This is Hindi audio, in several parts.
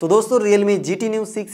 तो दोस्तों Realme GT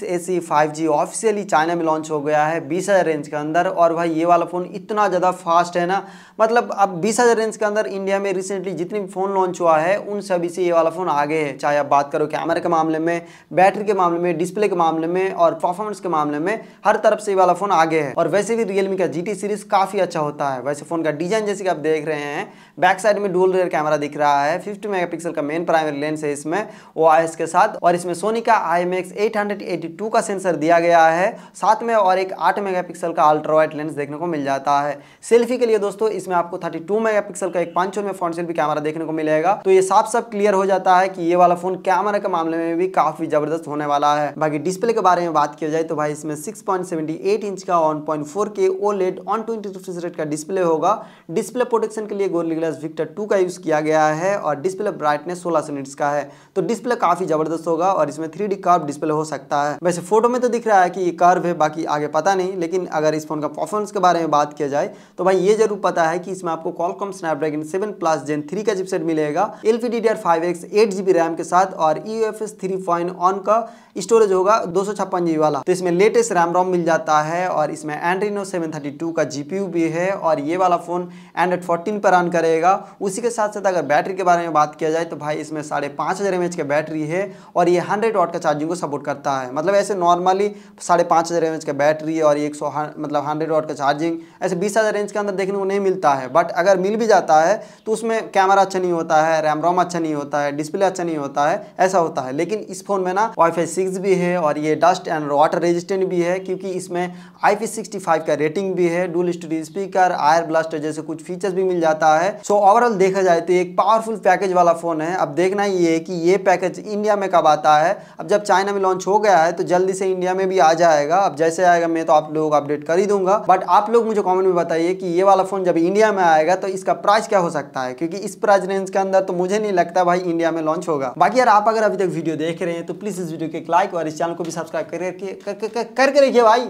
A C five G officially China में लॉन्च हो गया है बीस हज़ार रेंज के अंदर और भाई ये वाला फ़ोन इतना ज़्यादा फास्ट है ना मतलब अब बीस हज़ार रेंज के अंदर इंडिया में रिसेंटली जितने भी फ़ोन लॉन्च हुआ है उन सभी से ये वाला फ़ोन आगे है चाहे आप बात करो कैमरे के मामले में बैटरी के मामले में डिस्प्ले के मामले में और परफॉर्मेंस के मामले में हर तरफ से ये वाला फ़ोन आगे है और वैसे भी रियलमी का जी सीरीज़ काफ़ी अच्छा होता है वैसे फ़ोन का डिज़ाइन जैसे कि आप देख रहे हैं बैक साइड में डुअल रेयर कैमरा दिख रहा है फिफ्टी मेगा का मेन प्राइमरी लेंस है इसमें ओ के साथ और इसमें सोन सोनी का आई एम एक्स का सेंसर दिया गया है साथ में और एक 8 मेगापिक्सल का अल्ट्रावाइट लेंस देखने को मिल जाता है सेल्फी के लिए दोस्तों इसमें आपको 32 मेगापिक्सल का एक पांच में फ्रंट सेल्फी कैमरा देखने को मिलेगा तो ये साफ साफ क्लियर हो जाता है कि ये वाला फोन कैमरा के मामले में भी काफी जबरदस्त होने वाला है बाकी डिस्प्ले के बारे में बात किया जाए तो भाई इसमें सिक्स इंच का one point four K OLED ऑन ट्वेंटी का डिस्प्ले होगा डिस्प्ले प्रोटेक्शन के लिए गोरली ग्लास विक्टर टू का यूज किया गया है और डिस्प्ले ब्राइटनेस सोलह यूनिट्स का है तो डिस्प्ले काफी जबरदस्त होगा और इसमें इसमें थ्री कार्व डिस्प्ले हो सकता है वैसे फोटो में तो दिख रहा है कि ये कार्व है बाकी आगे पता नहीं लेकिन अगर इस फोन का परफॉर्मेंस के बारे में बात किया जाए तो भाई ये जरूर पता है कि इसमें आपको Qualcomm Snapdragon seven plus gen three का चिपसेट मिलेगा L P D D R five X eight G B RAM के साथ और E F S three point one का स्टोरेज होगा दो सौ छप्पन जी वाला तो इसमें लेटेस्ट रैम रोम मिल जाता है और इसमें एंड्रीनो सेवन थर्टी टू का जी पी यू भी है और ये वाला फोन एंड्रॉइड फोर्टीन पर रन करेगा उसी के साथ साथ अगर बैटरी के बारे में बात किया जाए तो भाई इसमें साढ़े पाँच हज़ार एम एच की बैटरी है और ये हंड्रेड हंड्रेड वाट का चार्जिंग को सपोर्ट करता है मतलब ऐसे नॉर्मली साढ़े पाँच हज़ार एम का बैटरी और एक सौ मतलब हंड्रेड वाट का चार्जिंग ऐसे बीस हज़ार रेंज के अंदर देखने को नहीं मिलता है बट अगर मिल भी जाता है तो उसमें कैमरा अच्छा नहीं होता है रैम रोम अच्छा नहीं होता है डिस्प्ले अच्छा नहीं होता है ऐसा होता है लेकिन इस फ़ोन में ना वाईफाई सिक्स भी है और ये डस्ट एंड वाटर रेजिस्टेंट भी है क्योंकि इसमें आई का रेटिंग भी है dual stereo speaker IR blaster जैसे कुछ फीचर्स भी मिल जाता है सो ओवरऑल देखा जाए तो एक पावरफुल पैकेज वाला फ़ोन है अब देखना ये है कि ये पैकेज इंडिया में कब आता है अब जब चाइना में लॉन्च हो गया है तो जल्दी से इंडिया में भी आ जाएगा अब जैसे आएगा मैं तो आप लोगों को अपडेट कर ही दूंगा बट आप लोग मुझे कॉमेंट में बताइए कि ये वाला फ़ोन जब इंडिया में आएगा तो इसका प्राइस क्या हो सकता है क्योंकि इस प्राइस रेंज के अंदर तो मुझे नहीं लगता भाई इंडिया में लॉन्च होगा बाकी यार आप अगर अभी तक वीडियो देख रहे हैं तो प्लीज़ इस वीडियो के एक लाइक और इस चैनल को भी सब्सक्राइब करके करके रखिए भाई